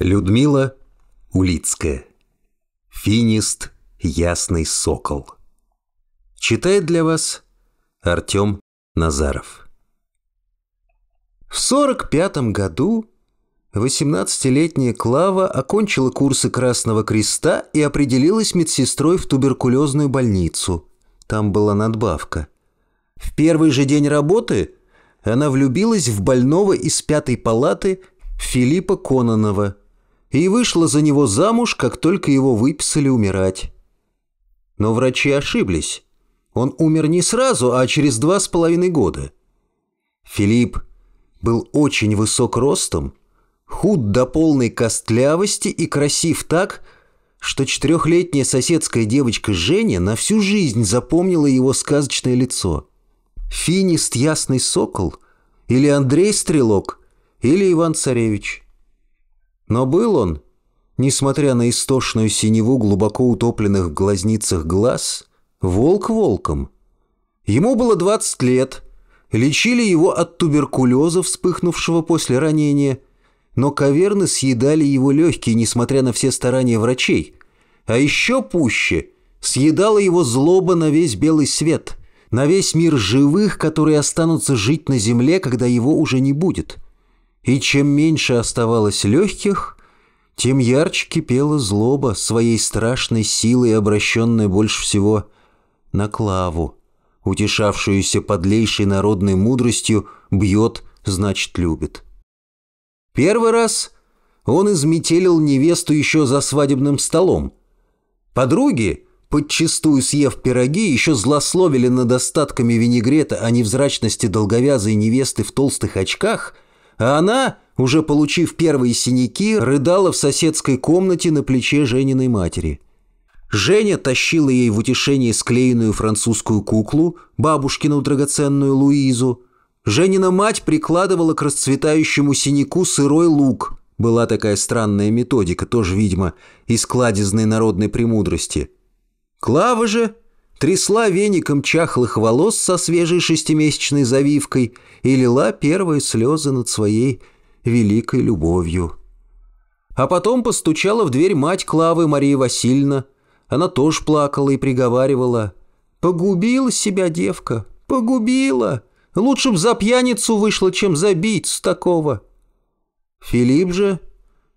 Людмила Улицкая. Финист Ясный Сокол. Читает для вас Артем Назаров. В 45 году 18-летняя Клава окончила курсы Красного Креста и определилась медсестрой в туберкулезную больницу. Там была надбавка. В первый же день работы она влюбилась в больного из пятой палаты Филиппа Кононова – и вышла за него замуж, как только его выписали умирать. Но врачи ошиблись. Он умер не сразу, а через два с половиной года. Филипп был очень высок ростом, худ до полной костлявости и красив так, что четырехлетняя соседская девочка Женя на всю жизнь запомнила его сказочное лицо. Финист Ясный Сокол или Андрей Стрелок или Иван Царевич – но был он, несмотря на истошную синеву глубоко утопленных в глазницах глаз, волк волком. Ему было 20 лет, лечили его от туберкулеза, вспыхнувшего после ранения, но каверны съедали его легкие, несмотря на все старания врачей. А еще пуще съедала его злоба на весь белый свет, на весь мир живых, которые останутся жить на земле, когда его уже не будет – и чем меньше оставалось легких, тем ярче кипела злоба своей страшной силой, обращенной больше всего на Клаву, утешавшуюся подлейшей народной мудростью «бьет, значит, любит». Первый раз он изметелил невесту еще за свадебным столом. Подруги, подчистую съев пироги, еще злословили над остатками винегрета о невзрачности долговязой невесты в толстых очках – а она, уже получив первые синяки, рыдала в соседской комнате на плече Жениной матери. Женя тащила ей в утешение склеенную французскую куклу, бабушкину драгоценную Луизу. Женина мать прикладывала к расцветающему синяку сырой лук. Была такая странная методика, тоже, видимо, из кладезной народной премудрости. Клава же, трясла веником чахлых волос со свежей шестимесячной завивкой и лила первые слезы над своей великой любовью. А потом постучала в дверь мать Клавы Мария Васильевна. Она тоже плакала и приговаривала. «Погубила себя девка, погубила! Лучше б за пьяницу вышла, чем за с такого!» Филипп же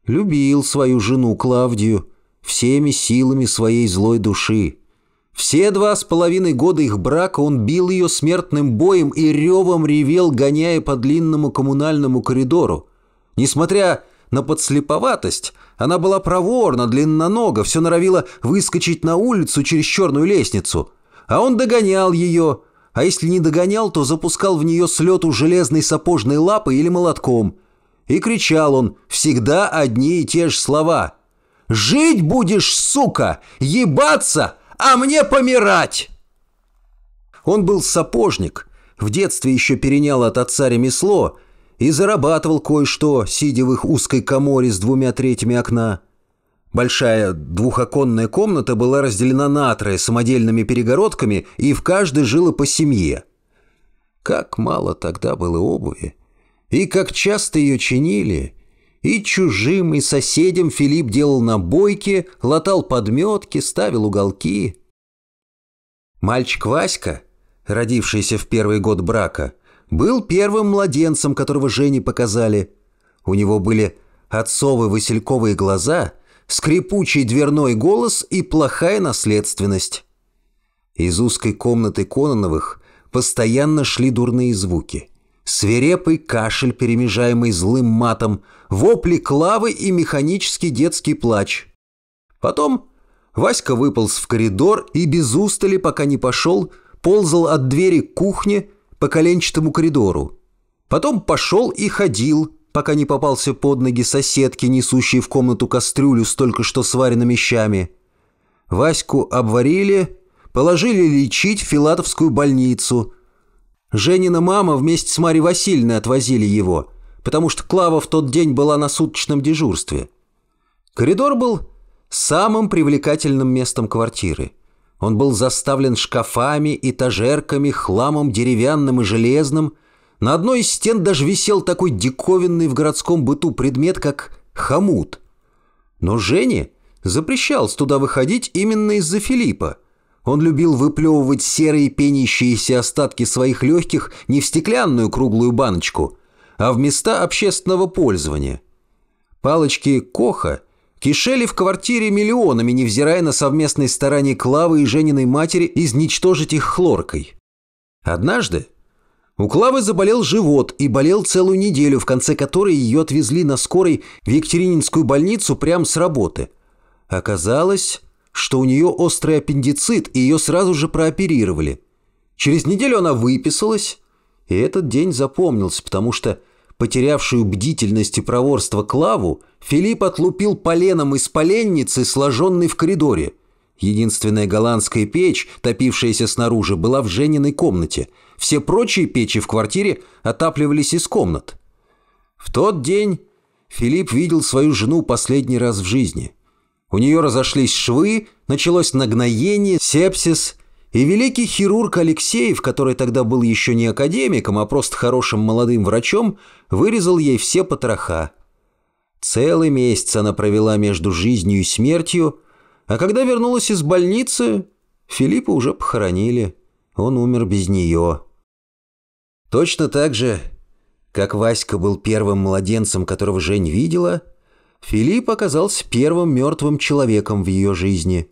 любил свою жену Клавдию всеми силами своей злой души – все два с половиной года их брака он бил ее смертным боем и ревом ревел, гоняя по длинному коммунальному коридору. Несмотря на подслеповатость, она была проворна, длиннонога, все норовила выскочить на улицу через черную лестницу. А он догонял ее, а если не догонял, то запускал в нее с лету железной сапожной лапой или молотком. И кричал он всегда одни и те же слова. «Жить будешь, сука! Ебаться!» а мне помирать!» Он был сапожник, в детстве еще перенял от отца ремесло и зарабатывал кое-что, сидя в их узкой коморе с двумя третьими окна. Большая двухоконная комната была разделена на трое самодельными перегородками, и в каждой жило по семье. Как мало тогда было обуви, и как часто ее чинили, и чужим, и соседям Филипп делал набойки, латал подметки, ставил уголки. Мальчик Васька, родившийся в первый год брака, был первым младенцем, которого Жене показали. У него были отцовы васильковые глаза, скрипучий дверной голос и плохая наследственность. Из узкой комнаты Кононовых постоянно шли дурные звуки свирепый кашель, перемежаемый злым матом, вопли клавы и механический детский плач. Потом Васька выполз в коридор и без устали, пока не пошел, ползал от двери к кухне по коленчатому коридору. Потом пошел и ходил, пока не попался под ноги соседки, несущей в комнату кастрюлю с только что сваренными щами. Ваську обварили, положили лечить в Филатовскую больницу – Женина мама вместе с Марьей Васильевной отвозили его, потому что Клава в тот день была на суточном дежурстве. Коридор был самым привлекательным местом квартиры. Он был заставлен шкафами, этажерками, хламом деревянным и железным. На одной из стен даже висел такой диковинный в городском быту предмет, как хомут. Но Жене запрещалось туда выходить именно из-за Филиппа. Он любил выплевывать серые пенящиеся остатки своих легких не в стеклянную круглую баночку, а в места общественного пользования. Палочки Коха кишели в квартире миллионами, невзирая на совместные старания Клавы и Жениной матери изничтожить их хлоркой. Однажды у Клавы заболел живот и болел целую неделю, в конце которой ее отвезли на скорой в Екатерининскую больницу прямо с работы. Оказалось, что у нее острый аппендицит, и ее сразу же прооперировали. Через неделю она выписалась, и этот день запомнился, потому что потерявшую бдительность и проворство Клаву Филипп отлупил поленом из поленницы, сложенной в коридоре. Единственная голландская печь, топившаяся снаружи, была в Жениной комнате. Все прочие печи в квартире отапливались из комнат. В тот день Филипп видел свою жену последний раз в жизни – у нее разошлись швы, началось нагноение, сепсис, и великий хирург Алексеев, который тогда был еще не академиком, а просто хорошим молодым врачом, вырезал ей все потроха. Целый месяц она провела между жизнью и смертью, а когда вернулась из больницы, Филиппа уже похоронили. Он умер без нее. Точно так же, как Васька был первым младенцем, которого Жень видела – Филипп оказался первым мертвым человеком в ее жизни.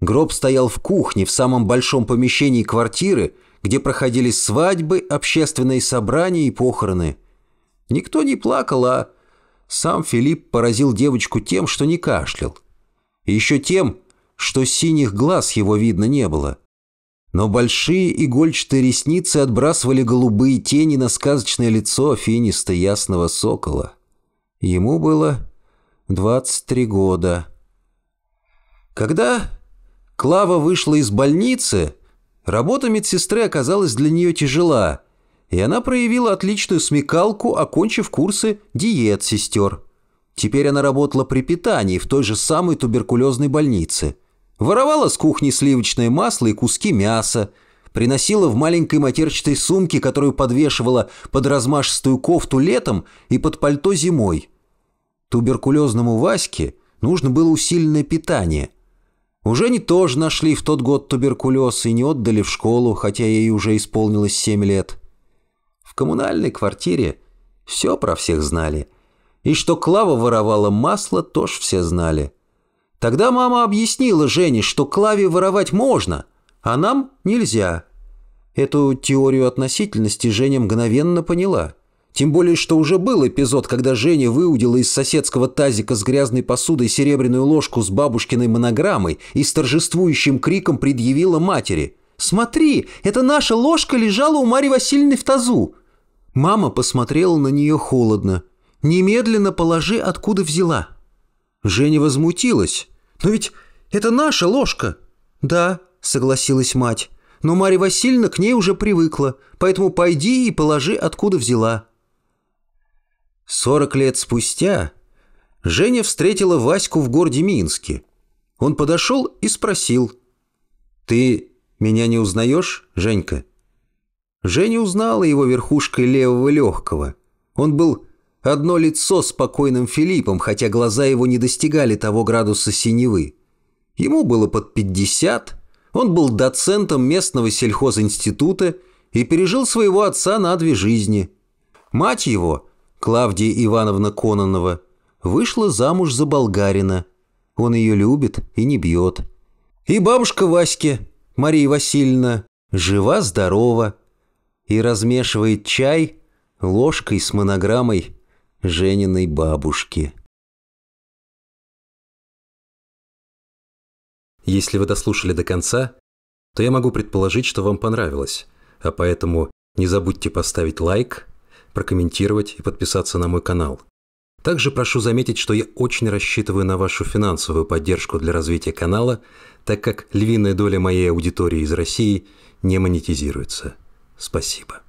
Гроб стоял в кухне, в самом большом помещении квартиры, где проходили свадьбы, общественные собрания и похороны. Никто не плакал, а сам Филипп поразил девочку тем, что не кашлял. И еще тем, что синих глаз его видно не было. Но большие игольчатые ресницы отбрасывали голубые тени на сказочное лицо финиста ясного сокола. Ему было 23 года. Когда Клава вышла из больницы, работа медсестры оказалась для нее тяжела, и она проявила отличную смекалку, окончив курсы диет сестер. Теперь она работала при питании в той же самой туберкулезной больнице. Воровала с кухни сливочное масло и куски мяса, приносила в маленькой матерчатой сумке, которую подвешивала под размашистую кофту летом и под пальто зимой – Туберкулезному Ваське нужно было усиленное питание. У Жени тоже нашли в тот год туберкулез и не отдали в школу, хотя ей уже исполнилось семь лет. В коммунальной квартире все про всех знали. И что Клава воровала масло, тоже все знали. Тогда мама объяснила Жене, что Клаве воровать можно, а нам нельзя. Эту теорию относительности Женя мгновенно поняла – тем более, что уже был эпизод, когда Женя выудила из соседского тазика с грязной посудой серебряную ложку с бабушкиной монограммой и с торжествующим криком предъявила матери. «Смотри, это наша ложка лежала у Марьи Васильевны в тазу!» Мама посмотрела на нее холодно. «Немедленно положи, откуда взяла». Женя возмутилась. «Но ведь это наша ложка!» «Да», — согласилась мать. «Но Марья Васильевна к ней уже привыкла, поэтому пойди и положи, откуда взяла». Сорок лет спустя Женя встретила Ваську в городе Минске. Он подошел и спросил. «Ты меня не узнаешь, Женька?» Женя узнала его верхушкой левого легкого. Он был одно лицо с покойным Филиппом, хотя глаза его не достигали того градуса синевы. Ему было под 50, он был доцентом местного сельхозинститута и пережил своего отца на две жизни. Мать его – Клавдия Ивановна Кононова, вышла замуж за болгарина. Он ее любит и не бьет. И бабушка Васьки, Мария Васильевна, жива-здорова. И размешивает чай ложкой с монограммой Жениной бабушки. Если вы дослушали до конца, то я могу предположить, что вам понравилось, а поэтому не забудьте поставить лайк – прокомментировать и подписаться на мой канал. Также прошу заметить, что я очень рассчитываю на вашу финансовую поддержку для развития канала, так как львиная доля моей аудитории из России не монетизируется. Спасибо.